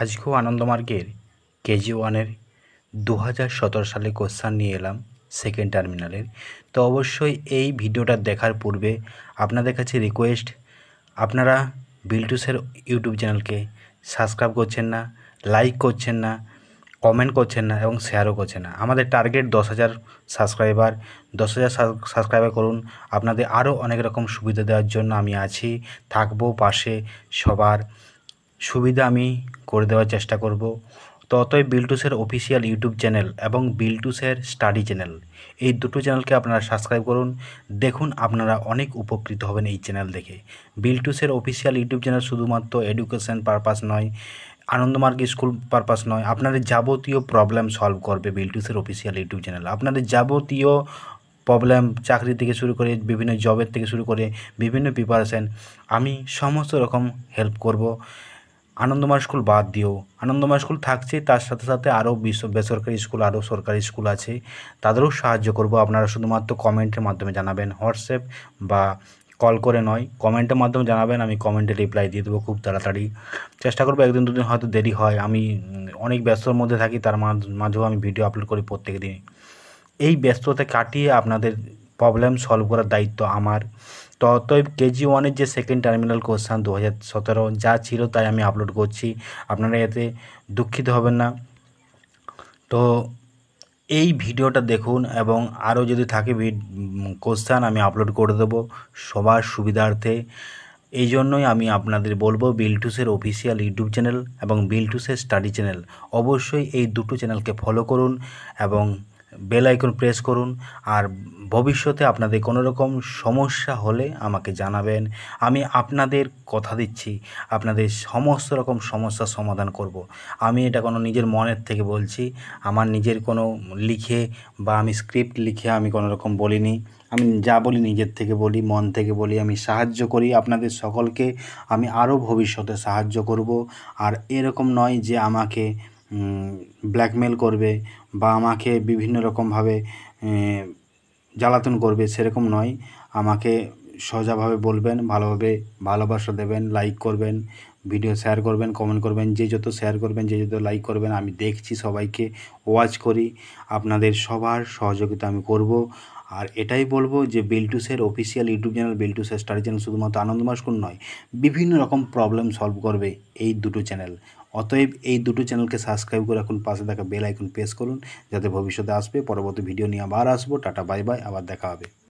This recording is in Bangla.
আজকেও আনন্দমার্গের কেজি ওয়ানের দু হাজার সতেরো সালে কোশ্চান নিয়ে এলাম সেকেন্ড টার্মিনালের তো অবশ্যই এই ভিডিওটা দেখার পূর্বে আপনাদের কাছে রিকোয়েস্ট আপনারা বিলটুসের ইউটিউব চ্যানেলকে সাবস্ক্রাইব করছেন না লাইক করছেন না কমেন্ট করছেন না এবং শেয়ারও করছেন না আমাদের টার্গেট দশ হাজার সাবস্ক্রাইবার দশ হাজার সাবস্ক্রাইবার করুন আপনাদের আরও অনেক রকম সুবিধা দেওয়ার জন্য আমি আছি থাকবো পাশে সবার সুবিধা আমি করে দেওয়ার চেষ্টা করব তো অতএব বিলটুসের অফিসিয়াল ইউটিউব চ্যানেল এবং বিলটুসের স্টাডি চ্যানেল এই দুটো চ্যানেলকে আপনারা সাবস্ক্রাইব করুন দেখুন আপনারা অনেক উপকৃত হবেন এই চ্যানেল দেখে বিলটুসের অফিসিয়াল ইউটিউব চ্যানেল শুধুমাত্র এডুকেশন পারপাস নয় আনন্দমার্গ স্কুল পারপাস নয় আপনাদের যাবতীয় প্রবলেম সলভ করবে বিলটুসের অফিসিয়াল ইউটিউব চ্যানেল আপনাদের যাবতীয় প্রবলেম চাকরি থেকে শুরু করে বিভিন্ন জবের থেকে শুরু করে বিভিন্ন প্রিপারেশান আমি সমস্ত রকম হেল্প করব আনন্দময় স্কুল বাদ দিও আনন্দময় স্কুল থাকছে তার সাথে সাথে আরও বিশ্ব বেসরকারি স্কুল আরও সরকারি স্কুল আছে তাদেরও সাহায্য করব আপনারা শুধুমাত্র কমেন্টের মাধ্যমে জানাবেন হোয়াটসঅ্যাপ বা কল করে নয় কমেন্টের মাধ্যমে জানাবেন আমি কমেন্টে রিপ্লাই দিয়ে দেবো খুব তাড়াতাড়ি চেষ্টা করবো একদিন দুদিন হয়তো দেরি হয় আমি অনেক ব্যস্তর মধ্যে থাকি তার মাঝেও আমি ভিডিও আপলোড করি প্রত্যেক দিন এই ব্যস্ততা কাটিয়ে আপনাদের প্রবলেম সলভ করার দায়িত্ব আমার ততই কেজি ওয়ানের যে সেকেন্ড টার্মিনাল কোশ্চান দু সতেরো যা ছিল তাই আমি আপলোড করছি আপনারা এতে দুঃখিত হবেন না তো এই ভিডিওটা দেখুন এবং আরও যদি থাকে কোশ্চান আমি আপলোড করে দেব সবার সুবিধার্থে এই জন্যই আমি আপনাদের বলবো বিলটুসের অফিসিয়াল ইউটিউব চ্যানেল এবং বিলটুসের স্টাডি চ্যানেল অবশ্যই এই দুটো চ্যানেলকে ফলো করুন এবং বেল আইকন প্রেস করুন আর ভবিষ্যতে আপনাদের কোনো রকম সমস্যা হলে আমাকে জানাবেন আমি আপনাদের কথা দিচ্ছি আপনাদের সমস্ত রকম সমস্যার সমাধান করব। আমি এটা কোনো নিজের মনের থেকে বলছি আমার নিজের কোনো লিখে বা আমি স্ক্রিপ্ট লিখে আমি কোনো রকম বলিনি আমি যা বলি নিজের থেকে বলি মন থেকে বলি আমি সাহায্য করি আপনাদের সকলকে আমি আরও ভবিষ্যতে সাহায্য করব আর এরকম নয় যে আমাকে ব্ল্যাকমেল করবে বা আমাকে বিভিন্ন রকমভাবে জ্বালাতন করবে সেরকম নয় আমাকে সোজাভাবে বলবেন ভালোভাবে ভালোবাসা দেবেন লাইক করবেন ভিডিও শেয়ার করবেন কমেন্ট করবেন যে যত শেয়ার করবেন যে যত লাইক করবেন আমি দেখছি সবাইকে ওয়াচ করি আপনাদের সবার সহযোগিতা আমি করব আর এটাই বলবো যে বেলটুসের অফিসিয়াল ইউটিউব চ্যানেল বেলটুসের স্টাডি চ্যানেল শুধুমাত্র আনন্দমাস্কুল নয় বিভিন্ন রকম প্রবলেম সলভ করবে এই দুটো চ্যানেল অতএব এই দুটো চ্যানেলকে সাবস্ক্রাইব করে এখন পাশে থাকা বেল আইকন প্রেস করুন যাতে ভবিষ্যতে আসবে পরবর্তী ভিডিও নিয়ে আবার আসবো টাটা বাই বাই আবার দেখা হবে